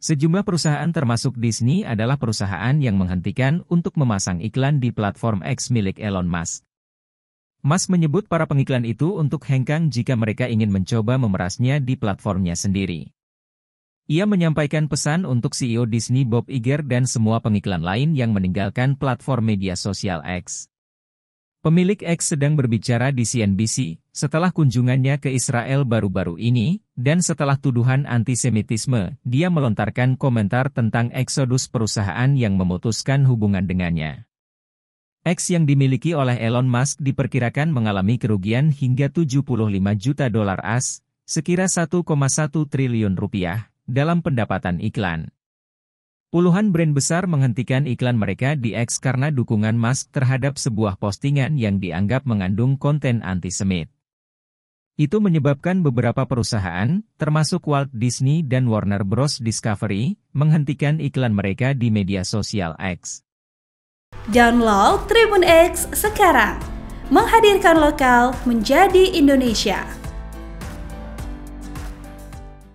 Sejumlah perusahaan termasuk Disney adalah perusahaan yang menghentikan untuk memasang iklan di platform X milik Elon Musk. Musk menyebut para pengiklan itu untuk hengkang jika mereka ingin mencoba memerasnya di platformnya sendiri. Ia menyampaikan pesan untuk CEO Disney Bob Iger dan semua pengiklan lain yang meninggalkan platform media sosial X. Pemilik X sedang berbicara di CNBC setelah kunjungannya ke Israel baru-baru ini, dan setelah tuduhan antisemitisme, dia melontarkan komentar tentang eksodus perusahaan yang memutuskan hubungan dengannya. X yang dimiliki oleh Elon Musk diperkirakan mengalami kerugian hingga 75 juta dolar AS, sekira 1,1 triliun rupiah, dalam pendapatan iklan. Puluhan brand besar menghentikan iklan mereka di X karena dukungan Musk terhadap sebuah postingan yang dianggap mengandung konten antisemit. Itu menyebabkan beberapa perusahaan, termasuk Walt Disney dan Warner Bros. Discovery, menghentikan iklan mereka di media sosial X. Download Tribun X sekarang, menghadirkan lokal menjadi Indonesia.